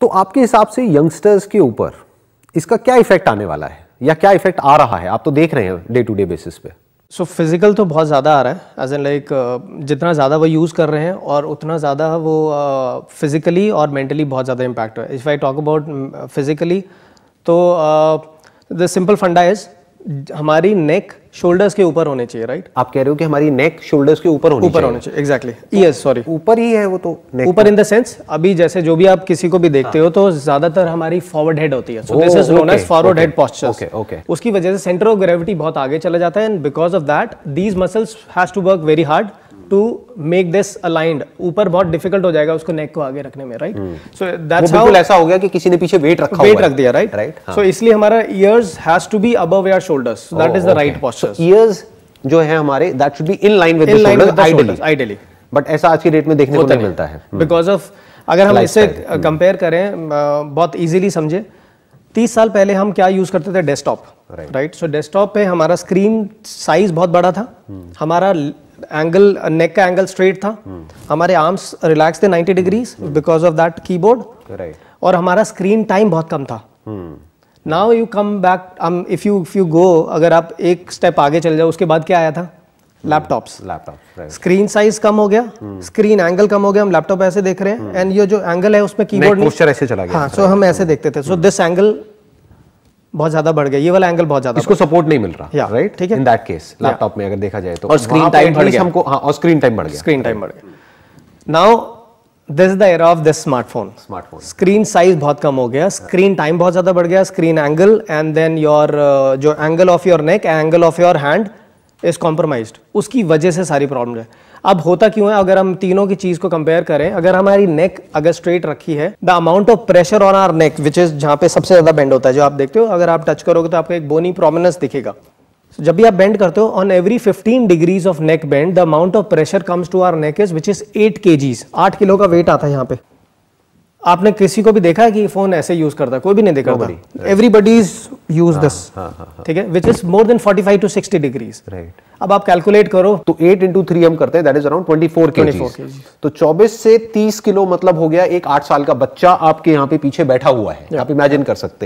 तो आपके हिसाब से यंगस्टर्स के ऊपर इसका क्या इफेक्ट आने वाला है या क्या इफेक्ट आ रहा है आप तो देख रहे हैं डे टू डे बेसिस पे सो so, फिज़िकल तो बहुत ज़्यादा आ रहा है एज एन लाइक जितना ज़्यादा वो यूज़ कर रहे हैं और उतना ज़्यादा वो फिज़िकली uh, और मेंटली बहुत ज़्यादा इम्पैक्ट है if I talk about physically तो द सिंपल फंडा इज़ हमारी नेक शोल्डर्स के ऊपर होने चाहिए राइट आप कह रहे हो कि हमारी नेक शोल्डर्स के ऊपर ऊपर होने चाहिए एग्जैक्टली यस सॉरी ऊपर ही है वो तो ऊपर इन द सेंस अभी जैसे जो भी आप किसी को भी देखते हो हाँ। तो ज्यादातर हमारी फॉरवर्ड हेड होती है so this is known as forward head posture okay okay उसकी वजह से सेंटर ऑफ ग्रेविटी बहुत आगे चला जाता है and because of that these muscles has to work very hard to make this aligned ऊपर बहुत डिफिकल्ट हो जाएगा उसको नेक को आगे रखने में राइट सो दैट्स हाउ ऐसा हो गया कि किसी ने पीछे वेट रखा वेट रख दिया राइट राइट सो इसलिए हमारा ears has to be above your shoulders that is the right posture ears जो है हमारे that should be in line with the shoulders ideally ideally but ऐसा आज की डेट में देखने को नहीं मिलता है बिकॉज hmm. ऑफ अगर हम इसे कंपेयर hmm. करें बहुत इजीली समझे तीस साल पहले हम क्या यूज करते थे डेस्कटॉप राइट सो डेस्कटॉप पे हमारा स्क्रीन साइज बहुत बड़ा था hmm. हमारा एंगल नेक का एंगल स्ट्रेट था hmm. हमारे आर्म्स रिलैक्स थे 90 degrees because of that keyboard और हमारा स्क्रीन टाइम बहुत कम था now you come back if you if you go अगर आप एक स्टेप आगे चले जाओ उसके बाद क्या आया था लैपटॉप्स लैपटॉप स्क्रीन साइज कम हो गया स्क्रीन hmm. एंगल कम हो गया हम लैपटॉप ऐसे देख रहे हैं एंड hmm. ये जो एंगल है उसमें कीबोर्ड ऐसे चला गया हाँ सो हम ऐसे देखते थे सो दिस एंगल बहुत ज्यादा बढ़ गया ये वाला एंगल बहुत ज्यादा इसको सपोर्ट नहीं मिल रहा राइट ठीक है इन दैट केस लैपटॉप में अगर देखा जाए तो और स्क्रीन टाइम बढ़ गया हमको हाँ और स्क्रीन टाइम बढ़ गया स्क्रीन टाइम बढ़ गया now this the era of this smartphone smartphone screen size बहुत कम हो गया स्क्रीन टाइम बहुत ज्यादा बढ़ गया screen angle and then your जो angle of your neck angle of your hand is compromise उसकी वजह से सारी प्रॉब्लम है अब होता क्यों है अगर हम तीनों की चीज को कंपेयर करें अगर हमारी नेक अगर स्ट्रेट रखी है the amount of pressure on our neck which is जहां पे सबसे ज्यादा बेंड होता है जो आप देखते हो अगर आप टच करोगे तो आपको एक बोनी प्रोमिनेंस दिखेगा so, जब भी आप बेंड करते हो on every fifteen degrees of neck bend the amount of pressure comes to our neck is which is 8 KGs 8 kilo का वेट आता है यहाँ पे आपने किसी को भी देखा है कि फोन ऐसे यूज करता है कोई भी नहीं देखा एवरीबडी इज यूज दिस हाँ, हाँ, हाँ, ठीक है which is more than 45 to sixty degrees right अब आप कैलकुलेट करो तो 8 इंटू थ्री हम करते हैं दैट इज अराउंड 24 तो 24 से 30 किलो मतलब हो गया एक आठ साल का बच्चा आपके यहाँ पे पीछे बैठा हुआ है आप इमेजिन कर सकते हैं